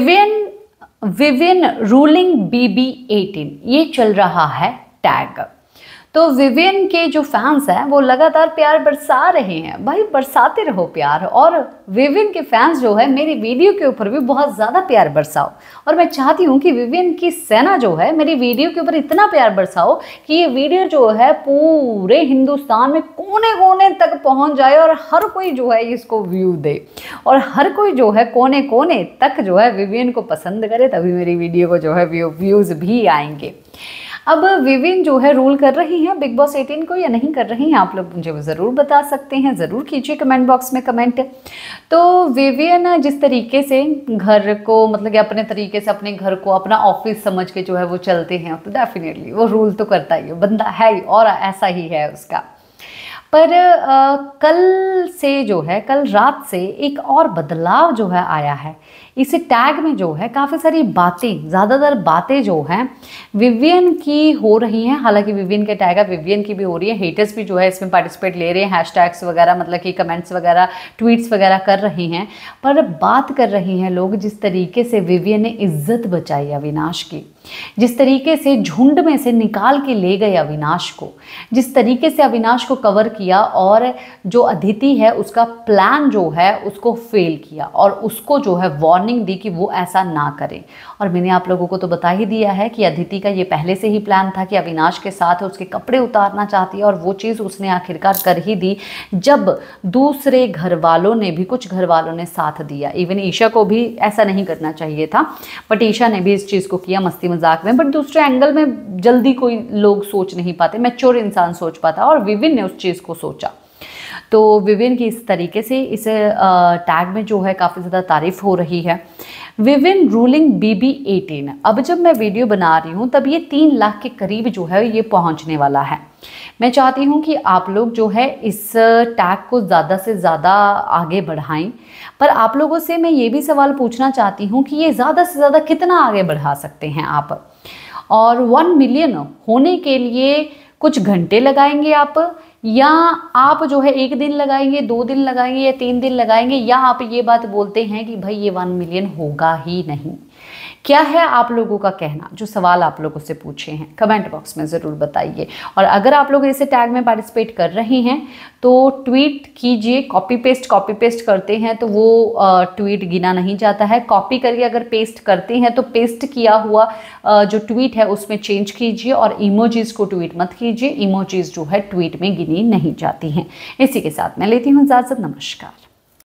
Vivian Vivian ruling बीबी 18 ये चल रहा है टैग तो विवियन के जो फैंस हैं वो लगातार प्यार बरसा रहे हैं भाई बरसाते रहो प्यार और विवियन के फैंस जो है मेरी वीडियो के ऊपर भी बहुत ज़्यादा प्यार बरसाओ और मैं चाहती हूँ कि विवियन की सेना जो है मेरी वीडियो के ऊपर इतना प्यार बरसाओ कि ये वीडियो जो है पूरे हिंदुस्तान में कोने कोने तक पहुँच जाए और हर कोई जो है इसको व्यू दे और हर कोई जो है कोने कोने तक जो है विवियन को पसंद करे तभी मेरी वीडियो को जो है व्यूज़ भी आएंगे अब विविन जो है रूल कर रही हैं बिग बॉस 18 को या नहीं कर रही हैं आप लोग मुझे ज़रूर बता सकते हैं ज़रूर कीजिए कमेंट बॉक्स में कमेंट तो विवियन जिस तरीके से घर को मतलब कि अपने तरीके से अपने घर को अपना ऑफिस समझ के जो है वो चलते हैं तो डेफिनेटली वो रूल तो करता ही है बंदा है ही और ऐसा ही है उसका पर आ, कल से जो है कल रात से एक और बदलाव जो है आया है इस टैग में जो है काफ़ी सारी बातें ज़्यादातर बातें जो हैं विवियन की हो रही हैं हालांकि विवियन के टैग है विवियन की भी हो रही है हेटर्स भी जो है इसमें पार्टिसिपेट ले रहे हैं हैश टैग्स वगैरह मतलब कि कमेंट्स वगैरह ट्वीट्स वगैरह कर रहे हैं पर बात कर रहे हैं लोग जिस तरीके से विवियन ने इज्जत बचाई अविनाश की जिस तरीके से झुंड में से निकाल के ले गए अविनाश को जिस तरीके से अविनाश को कवर किया और जो अदिति है उसका प्लान जो है उसको फेल किया और उसको जो है वार्निंग दी कि वो ऐसा ना करे और मैंने आप लोगों को तो बता ही दिया है कि अदिति का ये पहले से ही प्लान था कि अविनाश के साथ उसके कपड़े उतारना चाहती है और वो चीज़ उसने आखिरकार कर ही दी जब दूसरे घर वालों ने भी कुछ घर वालों ने साथ दिया इवन ईशा को भी ऐसा नहीं करना चाहिए था बट ईशा ने भी इस चीज़ को किया मस्ती मजाक में बट दूसरे एंगल में जल्दी कोई लोग सोच नहीं पाते मैच्योर इंसान सोच पाता और विविन ने उस चीज़ को सोचा तो विविन की इस तरीके से इस टैग में जो है काफ़ी ज़्यादा तारीफ़ हो रही है Vivian ruling B B eighteen अब जब मैं वीडियो बना रही हूँ तब ये तीन लाख के करीब जो है ये पहुँचने वाला है मैं चाहती हूँ कि आप लोग जो है इस टैग को ज़्यादा से ज़्यादा आगे बढ़ाएं पर आप लोगों से मैं ये भी सवाल पूछना चाहती हूँ कि ये ज़्यादा से ज़्यादा कितना आगे बढ़ा सकते हैं आप और वन मिलियन होने के लिए कुछ घंटे लगाएंगे आप या आप जो है एक दिन लगाएंगे दो दिन लगाएंगे या तीन दिन लगाएंगे या आप ये बात बोलते हैं कि भाई ये वन मिलियन होगा ही नहीं क्या है आप लोगों का कहना जो सवाल आप लोगों से पूछे हैं कमेंट बॉक्स में ज़रूर बताइए और अगर आप लोग इसे टैग में पार्टिसिपेट कर रहे हैं तो ट्वीट कीजिए कॉपी पेस्ट कॉपी पेस्ट करते हैं तो वो ट्वीट गिना नहीं जाता है कॉपी करके अगर पेस्ट करते हैं तो पेस्ट किया हुआ जो ट्वीट है उसमें चेंज कीजिए और इमोजीज़ को ट्वीट मत कीजिए इमोजीज़ जो है ट्वीट में गिनी नहीं जाती हैं इसी के साथ मैं लेती हूँ इजाज़त नमस्कार